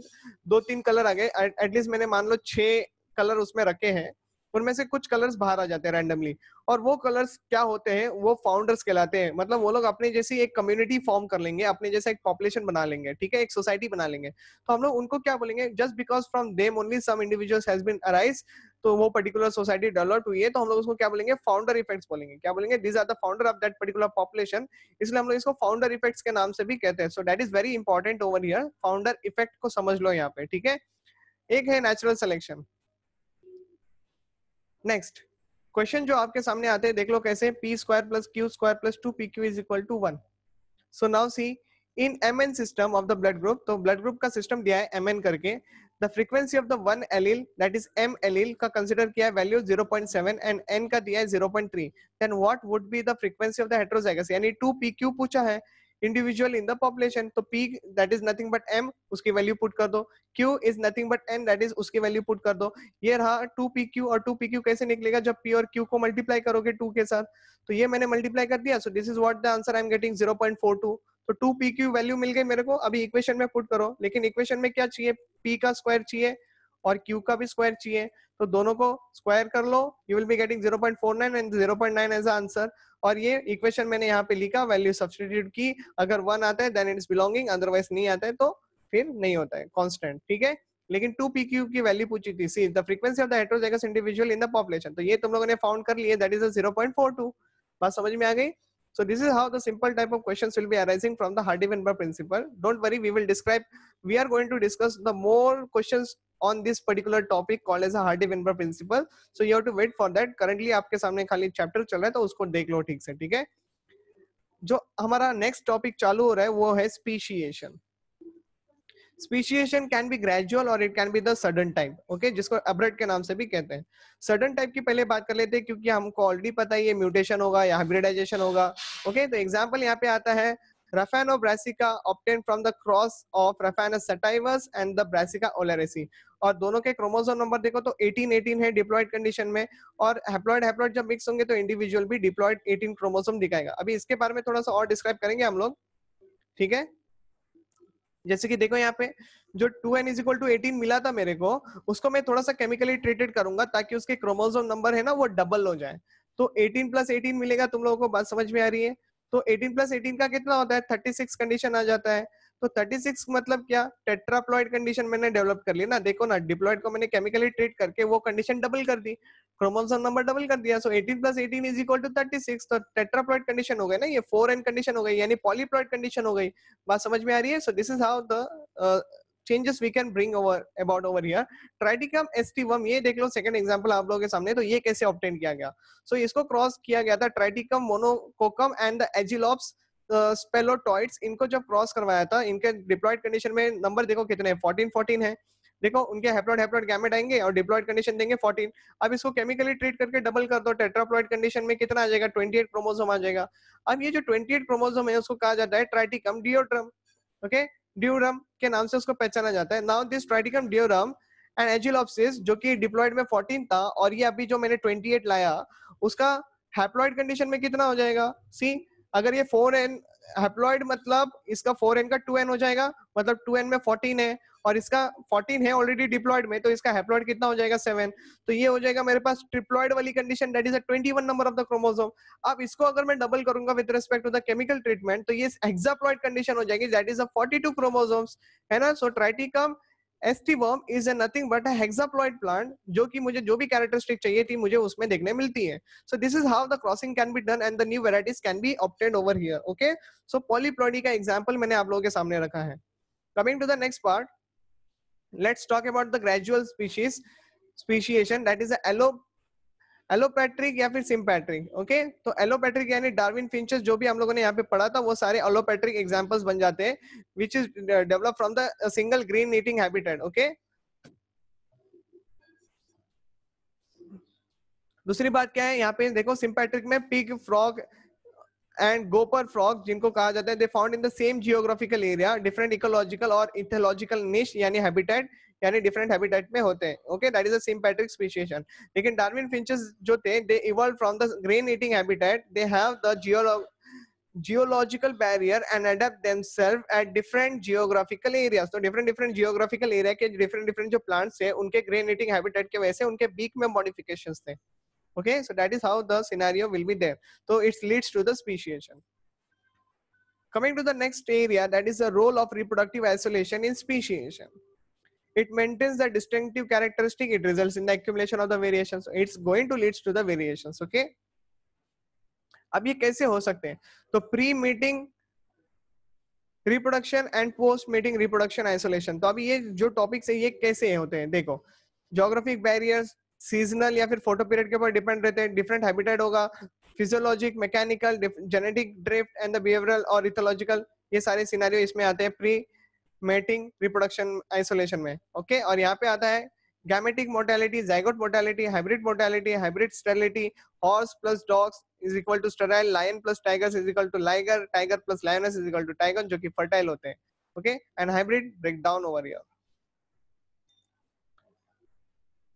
दो तीन कलर आ गए एटलीस्ट मैंने मान लो छह कलर उसमें रखे हैं उनमें से कुछ कलर्स बाहर आ जाते हैं रैंडमली और वो कलर्स क्या होते हैं वो फाउंडर्स कहलाते हैं मतलब वो लोग अपने जैसे एक कम्युनिटी फॉर्म कर लेंगे अपने जैसा एक पॉपुलेशन बना लेंगे ठीक है एक सोसाइटी बना लेंगे तो हम लोग उनको क्या बोलेंगे just because from them only some individuals has been arise तो वो पर्टिकुलर सोसाइटी डेवलप हुई है तो हम लोग उसको क्या बोलेंगे फाउंडर इफेक्ट्स बोलेंगे क्या बोलेंगे this are the founder of that particular population इसलिए हम लोग इसको फाउंडर इफेक्ट्स के नाम से भी कहते हैं so that is very important over here founder effect को समझ लो यहाँ पे ठीक है एक है नेचुरल सिलेक्शन नेक्स्ट क्वेश्चन जो आपके सामने आते हैं देख लो कैसे p square plus q square plus two p q is equal to one so now see in M N system of the blood group तो ब्लड ग्रुप का सिस्टम दिया है एम एन करके the frequency of the one allele that is M allele का consider किया है value 0.7 and N का दिया है 0.3 then what would be the frequency of the heterozygous यानी पी क्यू पूछा है इंडिविजुअल इन द पॉपुलेशन तो p that is nothing but M उसकी वैल्यू पुट कर दो q is nothing but N that is उसकी वैल्यू पुट कर दो ये रहा टू पी क्यू और टू पी क्यू कैसे निकलेगा जब पी और क्यू को मल्टीप्लाई करोगे टू के साथ तो ये मैंने मल्टीप्लाई कर दिया so this is what the answer I am getting zero point four two तो टू पी क्यू वैल्यू मिल गई मेरे को अभी इक्वेशन में पुट करो लेकिन इक्वेशन में क्या चाहिए पी का स्क्वायर चाहिए और क्यू का भी स्क्वायर चाहिए तो दोनों को स्क्वायर कर लो you will be getting 0.49 and 0.9 as answer और ये इक्वेशन मैंने यहाँ पे लिखा वैल्यू सब्सटीट्यूट की अगर वन आता है देन इट्स बिलोंगिंग अदरवाइज नहीं आता है तो फिर नहीं होता है कॉन्स्टेंट ठीक है लेकिन टू पी क्यू की वैल्यू पूछी थी see the frequency of the heterozygous individual in the population तो ये तुम लोगों ने फाउंड कर लिए that is zero point four two बात समझ में आ गई So this is how the simple type of questions will be arising from the Hardy-Weinberg principle. Don't worry, we will describe, we are going to discuss the more questions on this particular topic called as a Hardy Weinberg principle. So you have to wait for that. Currently aapke samne khali chapter chal raha hai to usko dekh lo theek se theek hai jo hamara next topic chalu ho raha hai wo hai speciation speciation can be gradual और it can be the sudden type okay जिसको abrupt के नाम से भी कहते हैं sudden type की पहले बात कर लेते हैं क्योंकि हमको ऑलरेडी पता है ये म्यूटेशन होगा या हाइब्रिडाइजेशन होगा ओके okay? तो एग्जाम्पल यहाँ पे आता है Rafano brassica obtained from the cross of Raphanus sativus and the brassica oleracea. और दोनों के क्रोमोजोम नंबर देखो तो 18 18 है डिप्लॉइड कंडीशन में और हेप्लॉइड हेप्लॉइड जब मिक्स होंगे तो इंडिविजुअल भी डिप्लॉइड 18 क्रोमोजोम दिखाएगा अभी इसके बारे में थोड़ा सा और डिस्क्राइब करेंगे हम लोग ठीक है जैसे कि देखो यहाँ पे जो two is equal to eighteen मिला था मेरे को उसको मैं थोड़ा सा केमिकली ट्रीटेड करूंगा ताकि उसके क्रोमोजोम नंबर है ना वो डबल हो जाए तो 18 प्लस एटीन मिलेगा तुम लोगों को बात समझ में आ रही है तो 18 प्लस एटीन का कितना होता है 36 कंडीशन आ जाता है तो 36 मतलब क्या टेट्राप्लॉइड कंडीशन मैंने डेवलप कर ली ना देखो ना डिप्लॉइड को मैंने केमिकली ट्रीट करके वो कंडीशन डबल कर दी क्रोमोसोम नंबर डबल कर दिया so 18 plus 18 is equal to 36 तो टेट्राप्लॉइड कंडीशन हो गई ना ये फोर एन कंडीशन हो गई यानी पॉलीप्लॉइड कंडीशन हो गई बात समझ में आ रही है so this is how the changes we can bring over about over here triticum aestivum ये देख लो सेकंड एग्जांपल आप लोगों के सामने तो ये कैसे ऑब्टेन किया गया सो so इसको क्रॉस किया गया था triticum monococcum and the agilops speltoides इनको जब क्रॉस करवाया था इनके डिप्लॉयड कंडीशन में नंबर देखो कितने फोर्टीन फोर्टीन है देखो उनके हेप्लॉइड हेप्लॉइड गैमेट आएंगे और डिप्लॉयड कंडीशन देंगे 14 अब इसको केमिकली ट्रीट करके डबल कर दो टेट्राप्लॉइड कंडीशन में कितना आ जाएगा 28 क्रोमोसोम आ जाएगा अब ये जो 28 क्रोमोसोम है उसको कहा जाता है ट्राइटिकम डिओड्रम ओके ड्यूरम के नाम से उसको पहचाना जाता है now this triticum durum and aegilops जो कि डिप्लॉयड में 14 था और ये अभी जो मैंने 28 लाया उसका हेप्लॉइड कंडीशन में कितना हो जाएगा सी अगर ये फोर एन हेप्लॉइड मतलब इसका फोर एन का टू एन हो जाएगा मतलब टू एन में फोर्टीन है और इसका फोर्टीन है ऑलरेडी डिप्लॉइड में तो इसका हेप्लॉइड कितना हो जाएगा सेवन तो ये हो जाएगा मेरे पास ट्रिप्लॉइड वाली condition that is a twenty one number of the chromosome अब इसको अगर मैं डबल करूंगा with respect to the chemical treatment तो ये एक्साप्लॉइड कंडीशन हो जाएगी that is a forty two chromosomes है ना so triticum aestivum is a nothing but a hexaploid plant जो कि मुझे जो भी कैरेक्टरिस्टिक चाहिए थी मुझे उसमें देखने मिलती है so this is how the crossing can be done and the new varieties can be obtained over here okay so polyploidy का एग्जाम्पल मैंने आप लोगों के सामने रखा है coming to the next part let's about the gradual species speciation that is is allo allopatric या फिर सिम्पैट्रिक ओके तो एलोपैट्रिक यानी डार्विन फिंचेस जो भी हम लोगों ने यहाँ पे पढ़ा था वो सारे एलोपैट्रिक एग्जाम्पल्स बन जाते हैं which is develop from the single green eating habitat okay दूसरी बात क्या है यहाँ पे देखो सिम्पैट्रिक में pig frog and gopher frog जिनको कहा जाता है they found in the same geographical area different ecological और इथोलॉजिकल निश यानी हैबिटेट यानी डिफरेंट हैबिटेट में होते हैं okay that is a sympatric speciation लेकिन डार्विन फिंचेस जो थे they evolve from the grain eating habitat they have the geological barrier and adapt themselves at different geographical areas तो different different geographical area के different different जो plants है उनके grain eating habitat के वजह से उनके बीक में मॉडिफिकेशन थे okay so that is how the scenario will be there तो it's leads to the speciation coming to the next area that is the role of reproductive isolation in speciation it maintains the distinctive characteristic it results in the accumulation of the variations it's going to leads to the variations okay अब ये कैसे हो सकते हैं तो pre mating reproduction and post mating reproduction isolation तो अब ये जो टॉपिक्स है ये कैसे होते हैं देखो जोग्राफिक बैरियर्स सीजनल या फिर फोटो पीरियड के ऊपर डिपेंड रहते हैं डिफरेंट हैबिटेट होगा physiologic mechanical genetic drift and the behavioural और इथोलॉजिकल ये सारे सिनारियो इसमें आते हैं प्री मेटिंग रिप्रोडक्शन आइसोलेशन में ओके okay? और यहाँ पे आता है gametic mortality zygote mortality hybrid mortality hybrid sterility horse plus dogs is equal to sterile lion plus tiger is equal to liger tiger plus lioness is equal to tiger जो कि fertile होते हैं okay and hybrid break down over here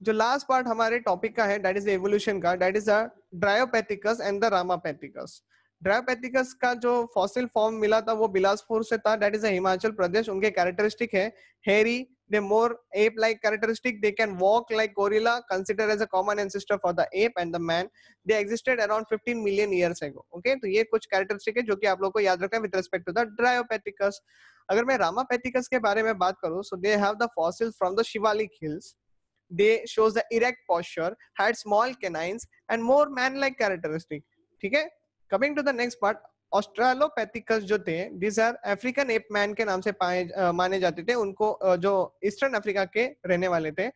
जो last part हमारे topic का है that is evolution का that is the dryopithecus and the ramapithecus dryopithecus का जो फॉसिल फॉर्म मिला था वो बिलासपुर से था दैट इज हिमाचल प्रदेश उनके कैरेक्टरिस्टिक है hairy they more ape like characteristic they can walk like gorilla consider as a common ancestor for the ape and the man they existed around 15 million years ago okay तो ये कुछ characteristic है जो कि आप लोगों को याद रखना है with respect to the dryopithecus अगर मैं रामापैथिकस के बारे में बात करूं so they have the fossil from the Shivalik hills they shows the erect posture had small canines and more man like characteristic ठीक है coming to the next part australopithecus जो थे this are African ape man के नाम से पाए uh, माने जाते थे उनको uh, जो ईस्टर्न अफ्रीका के रहने वाले थे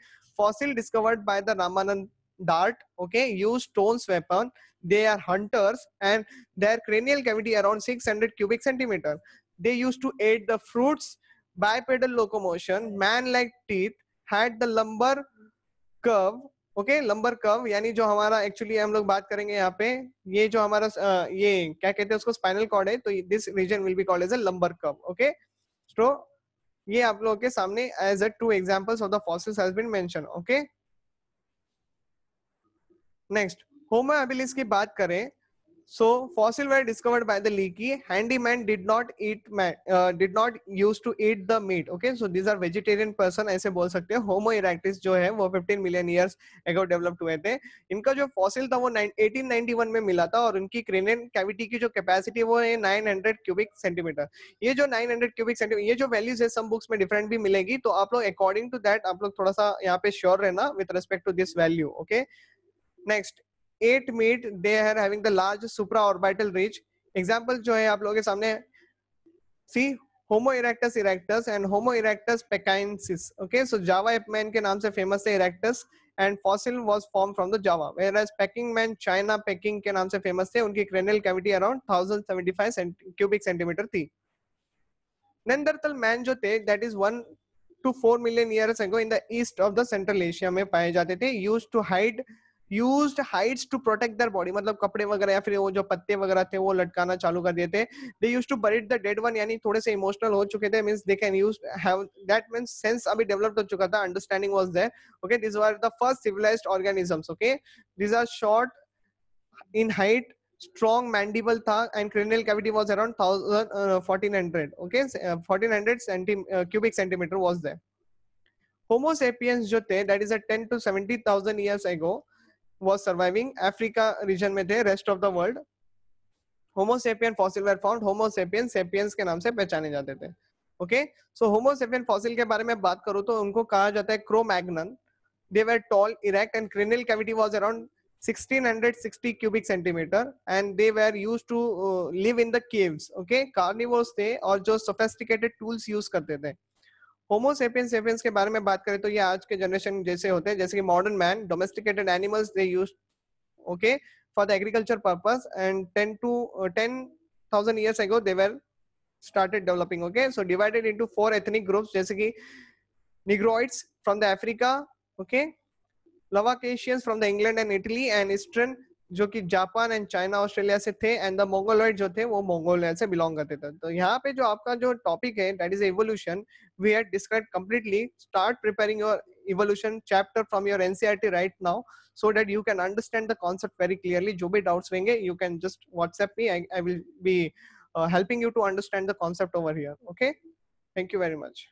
fossil discovered by the Raymond dart okay use stones weapon they are hunters and their cranial cavity around 600 cubic centimeter they used to aid the fruits bipedal locomotion man like teeth had the lumbar curve okay lumbar curve यानी जो हमारा actually हम लोग बात करेंगे यहाँ पे ये जो हमारा ये क्या कहते हैं उसको स्पाइनल कॉर्ड है तो this region will be called as a lumbar curve okay तो ये आप लोगों के सामने as a two examples of the fossils has been mention okay next homo habilis की बात करें So fossil were discovered by the leaky. handy man did not eat man, uh, did not used to eat the meat. Okay, so these are vegetarian person aise bol sakte hain Homo erectus jo hai wo 15 million years ago developed hue the inka jo fossil tha wo 1891 mein mila tha aur unki cranial cavity ki jo capacity wo hai 900 cubic centimeter. ye jo 900 cubic centimeter ye jo values hai some books mein different bhi milegi to aap log according to that aap log thoda sa yahan pe sure rehna with respect to this value. Okay. next at meet they are having the large supra orbital ridge example जो है आप लोगों के सामने see homo erectus erectus and homo erectus pekinensis okay so Java ape man के नाम से famous है erectus and fossil was form from the Java where as Peking man China Peking के नाम से फेमस थे उनकी cranial cavity around 1075 cubic centimetre थी नेंडरथल मैन जो थे that is 1 to 4 million years ago in the east of the central Asia में पाए जाते थे use to hide used hides to protect their body मतलब कपड़े वगैरह या फिर वो जो पत्ते वगैरह थे वो लटकाना चालू कर दिए थे they use to buried the dead one यानी थोड़े से इमोशनल हो चुके थे means they can use have that means sense अभी डेवलप्ड हो चुका था understanding was there okay this were the first civilised organisms okay this are short in height strong mandible tha and cranial cavity was around 1000 uh, 1400 okay uh, 1400 centi- uh, cubic centimeter was there homo sapiens jo the that is a 10 to 70000 years ago was surviving Africa region में थे rest of the world homo sapien fossil were found homo sapien sapiens के नाम से पहचाने जाते थे okay सो Homo sapien fossil के बारे में बात करूं तो उनको कहा जाता है Cro-Magnon they were tall erect and cranial cavity was around 1660 cubic centimetre and they were use to live in the caves okay carnivores थे और जो सोफेस्टिकेटेड टूल्स यूज करते थे होमोसेपियन सेपियंस के बारे में बात करें तो ये आज के जनरेशन जैसे होते हैं जैसे कि modern man domesticated animals they use okay for the agriculture purpose and ten to ten thousand years ago they were started developing okay so divided in four ethnic groups जैसे कि negroids from the Africa okay caucasians from the England and Italy and eastern जो कि Japan and China Australia से थे and the Mongoloid जो थे वो मोगोलिया से बिलोंग करते थे तो यहाँ पे जो आपका जो टॉपिक है that is evolution we had describe completely start preparing your evolution chapter from your NCERT right now so that you can understand the concept very clearly जो भी डाउट्स रहेंगे you can just WhatsApp me I will be helping you to understand the concept over here okay thank you very much